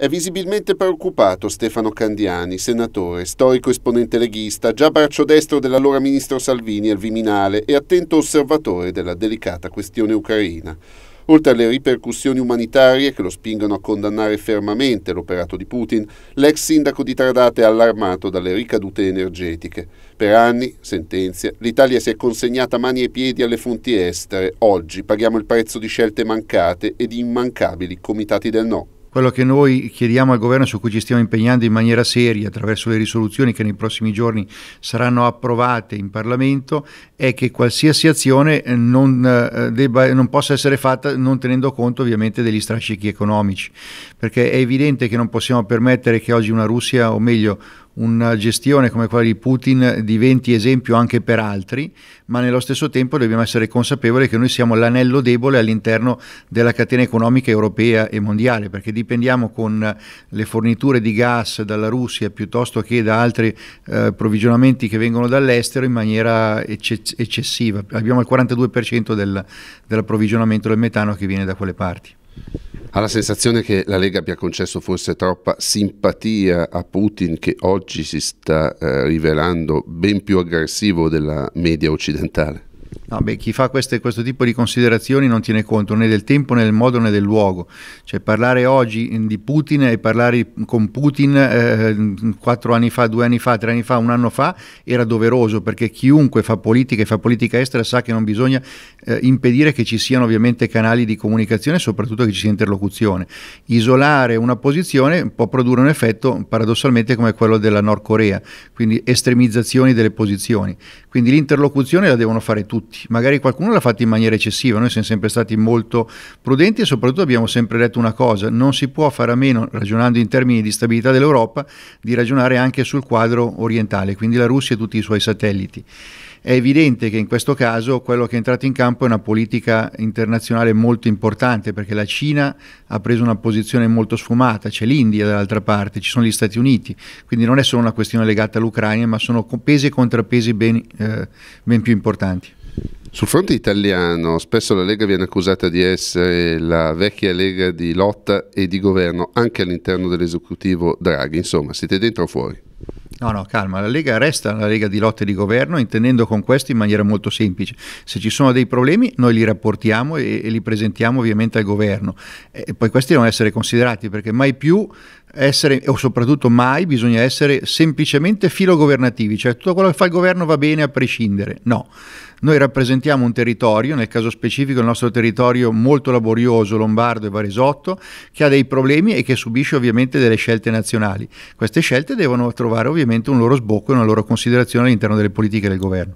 È visibilmente preoccupato Stefano Candiani, senatore, storico esponente leghista, già braccio destro dell'allora ministro Salvini al Viminale e attento osservatore della delicata questione ucraina. Oltre alle ripercussioni umanitarie che lo spingono a condannare fermamente l'operato di Putin, l'ex sindaco di Tradate è allarmato dalle ricadute energetiche. Per anni, sentenzia, l'Italia si è consegnata mani e piedi alle fonti estere. Oggi paghiamo il prezzo di scelte mancate e di immancabili comitati del no. Quello che noi chiediamo al governo su cui ci stiamo impegnando in maniera seria attraverso le risoluzioni che nei prossimi giorni saranno approvate in Parlamento è che qualsiasi azione eh, non, eh, debba, non possa essere fatta non tenendo conto ovviamente degli strascichi economici, perché è evidente che non possiamo permettere che oggi una Russia, o meglio una gestione come quella di Putin diventi esempio anche per altri, ma nello stesso tempo dobbiamo essere consapevoli che noi siamo l'anello debole all'interno della catena economica europea e mondiale, perché dipendiamo con le forniture di gas dalla Russia piuttosto che da altri eh, provvigionamenti che vengono dall'estero in maniera ecce- eccessiva. Abbiamo il 42% del, dell'approvvigionamento del metano che viene da quelle parti. Ha la sensazione che la Lega abbia concesso forse troppa simpatia a Putin che oggi si sta eh, rivelando ben più aggressivo della media occidentale? No, beh, chi fa queste, questo tipo di considerazioni non tiene conto né del tempo né del modo né del luogo. Cioè, parlare oggi mm, di Putin e parlare con Putin eh, quattro anni fa, due anni fa, tre anni fa, un anno fa era doveroso perché chiunque fa politica e fa politica estera sa che non bisogna eh, impedire che ci siano ovviamente canali di comunicazione e soprattutto che ci sia interlocuzione. Isolare una posizione può produrre un effetto paradossalmente come quello della Nord Corea, quindi estremizzazioni delle posizioni. Quindi l'interlocuzione la devono fare tutti magari qualcuno l'ha fatta in maniera eccessiva, noi siamo sempre stati molto prudenti e soprattutto abbiamo sempre detto una cosa, non si può fare a meno, ragionando in termini di stabilità dell'Europa, di ragionare anche sul quadro orientale, quindi la Russia e tutti i suoi satelliti. È evidente che in questo caso quello che è entrato in campo è una politica internazionale molto importante perché la Cina ha preso una posizione molto sfumata, c'è l'India dall'altra parte, ci sono gli Stati Uniti, quindi non è solo una questione legata all'Ucraina ma sono pesi e contrapesi ben, eh, ben più importanti. Sul fronte italiano spesso la Lega viene accusata di essere la vecchia Lega di lotta e di governo anche all'interno dell'esecutivo Draghi, insomma siete dentro o fuori? No, no, calma, la Lega resta la Lega di lotta e di governo, intendendo con questo in maniera molto semplice. Se ci sono dei problemi, noi li rapportiamo e, e li presentiamo ovviamente al governo. E poi questi devono essere considerati perché mai più essere, o soprattutto mai, bisogna essere semplicemente filogovernativi, cioè tutto quello che fa il governo va bene a prescindere. No, noi rappresentiamo un territorio, nel caso specifico il nostro territorio molto laborioso, lombardo e varesotto, che ha dei problemi e che subisce ovviamente delle scelte nazionali. Queste scelte devono trovare ovviamente un loro sbocco e una loro considerazione all'interno delle politiche del governo.